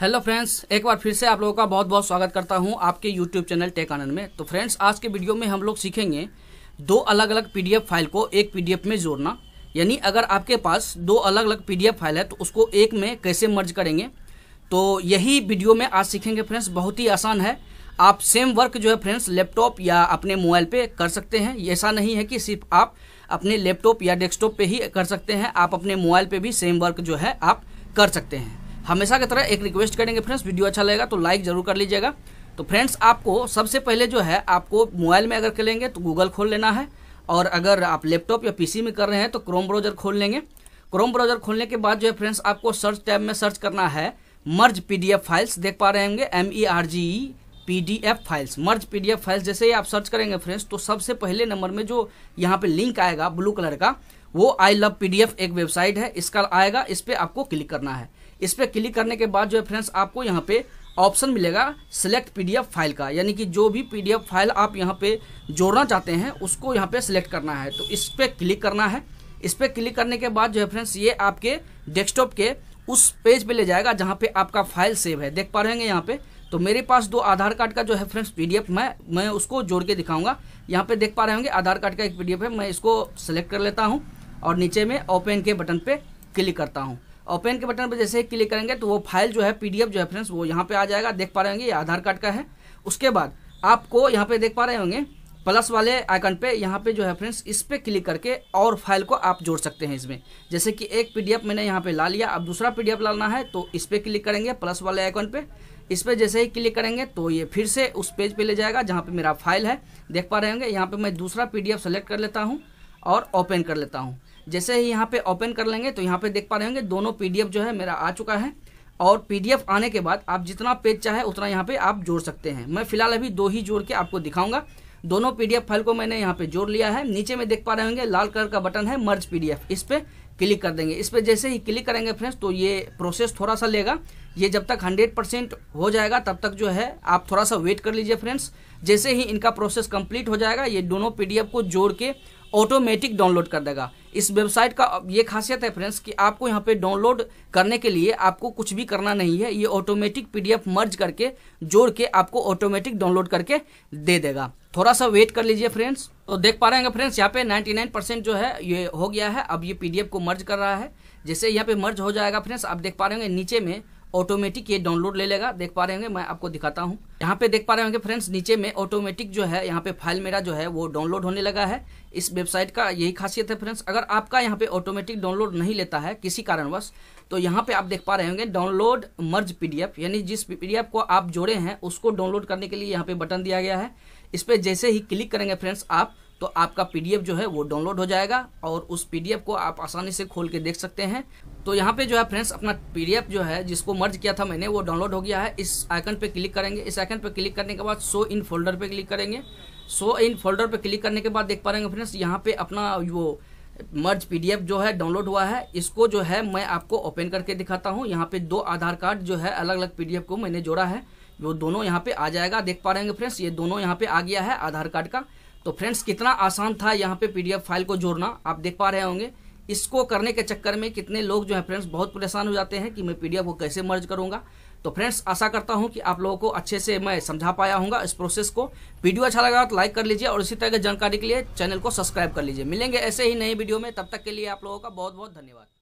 hello friends एक बार फिर से आप लोगों का बहुत बहुत स्वागत करता हूं आपके यूट्यूब चैनल टेक आनंद में तो फ्रेंड्स आज के वीडियो में हम लोग सीखेंगे दो अलग अलग पीडीएफ फाइल को एक पीडीएफ में जोड़ना यानी अगर आपके पास दो अलग अलग पीडीएफ फाइल है तो उसको एक में कैसे मर्ज करेंगे तो यही वीडियो में आज सीखेंगे फ्रेंड्स बहुत ही आसान है आप सेम वर्क जो है फ्रेंड्स लैपटॉप या अपने मोबाइल पर कर सकते हैं ऐसा नहीं है कि सिर्फ आप अपने लैपटॉप या डेस्कटॉप पर ही कर सकते हैं आप अपने मोबाइल पर भी सेम वर्क जो है आप कर सकते हैं हमेशा की तरह एक रिक्वेस्ट करेंगे फ्रेंड्स वीडियो अच्छा लगेगा तो लाइक जरूर कर लीजिएगा तो फ्रेंड्स आपको सबसे पहले जो है आपको मोबाइल में अगर खेलेंगे तो गूगल खोल लेना है और अगर आप लैपटॉप या पीसी में कर रहे हैं तो क्रोम ब्राउजर खोल लेंगे क्रोम ब्राउजर खोलने के बाद जो है फ्रेंड्स आपको सर्च टैब में सर्च करना है मर्ज पीडीएफ फाइल्स देख पा रहे होंगे M E R G E PDF files merge PDF files जैसे ही आप सर्च करेंगे फ्रेंड्स तो सबसे पहले नंबर में जो यहाँ पे लिंक आएगा ब्लू कलर का वो आई लव पीडीएफ एक वेबसाइट है इसका आएगा इस पर आपको क्लिक करना है इस पर क्लिक करने के बाद जो है फ्रेंड्स आपको यहाँ पे ऑप्शन मिलेगा सिलेक्ट पीडीएफ फाइल का यानी कि जो भी पीडीएफ फाइल आप यहाँ पे जोड़ना चाहते हैं उसको यहाँ पे सिलेक्ट करना है तो इस पर क्लिक करना है इस पर क्लिक करने के बाद जो है फ्रेंड्स ये आपके डेस्कटॉप के उस पेज पे ले जाएगा जहाँ पे आपका फाइल सेव है देख पा रहे हैं यहाँ पे तो मेरे पास दो आधार कार्ड का जो है फ्रेंड्स पीडीएफ मैं मैं उसको जोड़ के दिखाऊंगा यहाँ पे देख पा रहे होंगे आधार कार्ड का एक पीडीएफ है मैं इसको सेलेक्ट कर लेता हूँ और नीचे में ओपन के बटन पे क्लिक करता हूँ ओपन के बटन पर जैसे ही क्लिक करेंगे तो वो फाइल जो है पीडीएफ जो है फ्रेंड्स वो यहाँ पे आ जाएगा देख पा रहे होंगे ये आधार कार्ड का है उसके बाद आपको यहाँ पे देख पा रहे होंगे प्लस वाले आइकन पे यहाँ पे जो है फ्रेंड्स इस पर क्लिक करके और फाइल को आप जोड़ सकते हैं इसमें जैसे कि एक पी मैंने यहाँ पर ला लिया अब दूसरा पी लाना है तो इस पर क्लिक करेंगे प्लस वाले आइकन पर इस पर जैसे ही क्लिक करेंगे तो ये फिर से उस पेज पे ले जाएगा जहाँ पे मेरा फाइल है देख पा रहे होंगे यहाँ पे मैं दूसरा पीडीएफ सेलेक्ट कर लेता हूँ और ओपन कर लेता हूँ जैसे ही यहाँ पे ओपन कर लेंगे तो यहाँ पे देख पा रहे होंगे दोनों पीडीएफ जो है मेरा आ चुका है और पीडीएफ आने के बाद आप जितना पेज चाहे उतना यहाँ पे आप जोड़ सकते हैं मैं फिलहाल अभी दो ही जोड़ के आपको दिखाऊंगा दोनों पीडीएफ फाइल को मैंने यहाँ पे जोड़ लिया है नीचे में देख पा रहे होंगे लाल कलर का बटन है मर्ज पीडीएफ इस पर क्लिक कर देंगे इस पर जैसे ही क्लिक करेंगे फ्रेंड्स तो ये प्रोसेस थोड़ा सा लेगा ये जब तक 100% हो जाएगा तब तक जो है आप थोड़ा सा वेट कर लीजिए फ्रेंड्स जैसे ही इनका प्रोसेस कंप्लीट हो जाएगा ये दोनों पीडीएफ को जोड़ के ऑटोमेटिक डाउनलोड कर देगा इस वेबसाइट का ये खासियत है फ्रेंड्स कि आपको यहाँ पे डाउनलोड करने के लिए आपको कुछ भी करना नहीं है ये ऑटोमेटिक पीडीएफ मर्ज करके जोड़ के आपको ऑटोमेटिक डाउनलोड करके दे देगा थोड़ा सा वेट कर लीजिए फ्रेंड्स तो देख पा रहे हैं फ्रेंड्स यहाँ पे 99% जो है ये हो गया है अब ये पीडीएफ को मर्ज कर रहा है जैसे यहाँ पे मर्ज हो जाएगा फ्रेंड्स आप देख पा रहे होंगे नीचे में ऑटोमेटिक ये डाउनलोड ले लेगा देख पा रहे होंगे मैं आपको दिखाता हूँ यहाँ पे देख पा रहे होंगे फ्रेंड्स नीचे में ऑटोमेटिक जो है यहाँ पे फाइल मेरा जो है वो डाउनलोड होने लगा है इस वेबसाइट का यही खासियत है फ्रेंड्स अगर आपका यहाँ पे ऑटोमेटिक डाउनलोड नहीं लेता है किसी कारणवश तो यहाँ पे आप देख पा रहे होंगे डाउनलोड मर्ज पीडीएफ यानी जिस पीडीएफ को आप जोड़े हैं उसको डाउनलोड करने के लिए यहाँ पे बटन दिया गया है इस पर जैसे ही क्लिक करेंगे फ्रेंड्स आप तो आपका पीडीएफ जो है वो डाउनलोड हो जाएगा और उस पीडीएफ को आप आसानी से खोल के देख सकते हैं तो यहाँ पे जो है फ्रेंड्स अपना पी जो है जिसको मर्ज किया था मैंने वो डाउनलोड हो गया है इस आइकन पे क्लिक करेंगे इस आइकन पे क्लिक करने के बाद शो इन फोल्डर पे क्लिक करेंगे शो इन फोल्डर पे क्लिक करने के बाद देख पाएंगे फ्रेंड्स यहाँ पे अपना वो मर्ज पीडीएफ जो है डाउनलोड हुआ है इसको जो है मैं आपको ओपन करके दिखाता हूँ यहाँ पे दो आधार कार्ड जो है अलग अलग पीडीएफ को मैंने जोड़ा है वो दोनों यहाँ पे आ जाएगा देख पा रहे फ्रेंड्स ये दोनों यहाँ पे आ गया है आधार कार्ड का तो फ्रेंड्स कितना आसान था यहाँ पे पीडीएफ फाइल को जोड़ना आप देख पा रहे होंगे इसको करने के चक्कर में कितने लोग जो है फ्रेंड्स बहुत परेशान हो जाते हैं कि मैं पीडीएफ को कैसे मर्ज करूंगा तो फ्रेंड्स आशा करता हूं कि आप लोगों को अच्छे से मैं समझा पाया हूँ इस प्रोसेस को वीडियो अच्छा लगा तो लाइक कर लीजिए और इसी तरह की जानकारी के लिए चैनल को सब्सक्राइब कर लीजिए मिलेंगे ऐसे ही नई वीडियो में तब तक के लिए आप लोगों का बहुत बहुत धन्यवाद